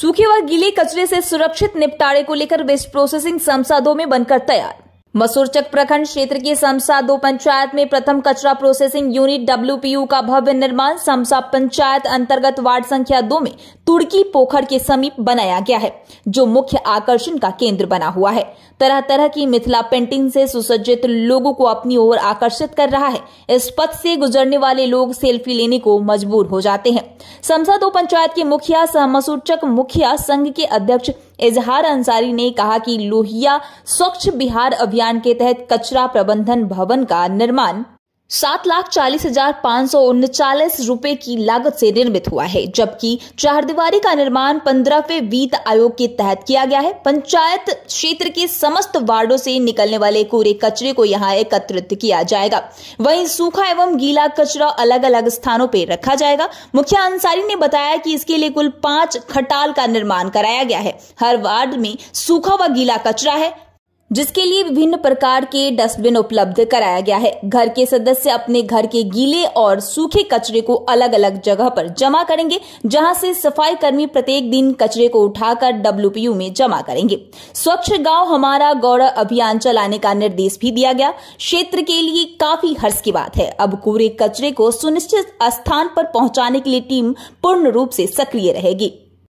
सूखे व गीले कचरे से सुरक्षित निपटारे को लेकर वेस्ट प्रोसेसिंग संसाधों में बनकर तैयार मसूरचक प्रखंड क्षेत्र के समसा दो पंचायत में प्रथम कचरा प्रोसेसिंग यूनिट डब्ल्यू का भव्य निर्माण समसा पंचायत अंतर्गत वार्ड संख्या दो में तुड़की पोखर के समीप बनाया गया है जो मुख्य आकर्षण का केंद्र बना हुआ है तरह तरह की मिथिला पेंटिंग से सुसज्जित लोगों को अपनी ओर आकर्षित कर रहा है इस पथ से गुजरने वाले लोग सेल्फी लेने को मजबूर हो जाते हैं समसा दो पंचायत के मुखिया सह मसूरचक मुखिया संघ के अध्यक्ष इजहार अंसारी ने कहा कि लोहिया स्वच्छ बिहार अभियान के तहत कचरा प्रबंधन भवन का निर्माण सात लाख चालीस हजार पाँच सौ उनचालीस रूपए की लागत से निर्मित हुआ है जबकि चारदीवारी का निर्माण पंद्रहवे वित्त आयोग के तहत किया गया है पंचायत क्षेत्र के समस्त वार्डों से निकलने वाले कूड़े कचरे को यहां एकत्रित किया जाएगा वहीं सूखा एवं गीला कचरा अलग अलग स्थानों पर रखा जाएगा मुखिया अंसारी ने बताया की इसके लिए कुल पांच खटाल का निर्माण कराया गया है हर वार्ड में सूखा व गीला कचरा है जिसके लिए विभिन्न प्रकार के डस्टबिन उपलब्ध कराया गया है घर के सदस्य अपने घर के गीले और सूखे कचरे को अलग अलग जगह पर जमा करेंगे जहां से सफाई कर्मी प्रत्येक दिन कचरे को उठाकर डब्ल्यू में जमा करेंगे स्वच्छ गांव हमारा गौरव अभियान चलाने का निर्देश भी दिया गया क्षेत्र के लिए काफी हर्ष की बात है अब कूड़े कचरे को सुनिश्चित स्थान पर पहुंचाने के लिए टीम पूर्ण रूप से सक्रिय रहेगी